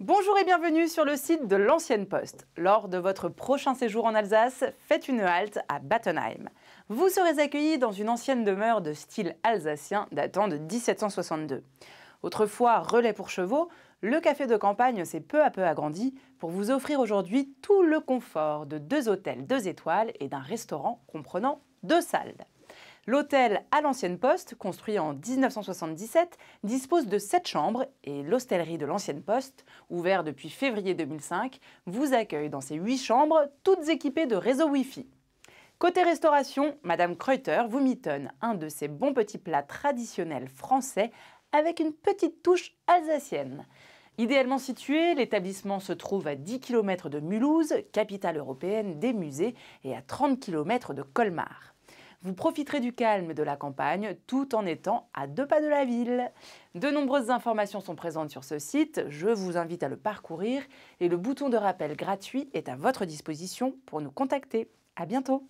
Bonjour et bienvenue sur le site de l'Ancienne Poste. Lors de votre prochain séjour en Alsace, faites une halte à Battenheim. Vous serez accueilli dans une ancienne demeure de style alsacien datant de 1762. Autrefois relais pour chevaux, le café de campagne s'est peu à peu agrandi pour vous offrir aujourd'hui tout le confort de deux hôtels deux étoiles et d'un restaurant comprenant deux salles. L'hôtel à l'ancienne poste, construit en 1977, dispose de 7 chambres et l'hostellerie de l'ancienne poste, ouverte depuis février 2005, vous accueille dans ces 8 chambres, toutes équipées de réseau Wi-Fi. Côté restauration, Madame Kreuter vous mitonne un de ces bons petits plats traditionnels français avec une petite touche alsacienne. Idéalement situé, l'établissement se trouve à 10 km de Mulhouse, capitale européenne des musées, et à 30 km de Colmar. Vous profiterez du calme de la campagne tout en étant à deux pas de la ville. De nombreuses informations sont présentes sur ce site, je vous invite à le parcourir et le bouton de rappel gratuit est à votre disposition pour nous contacter. À bientôt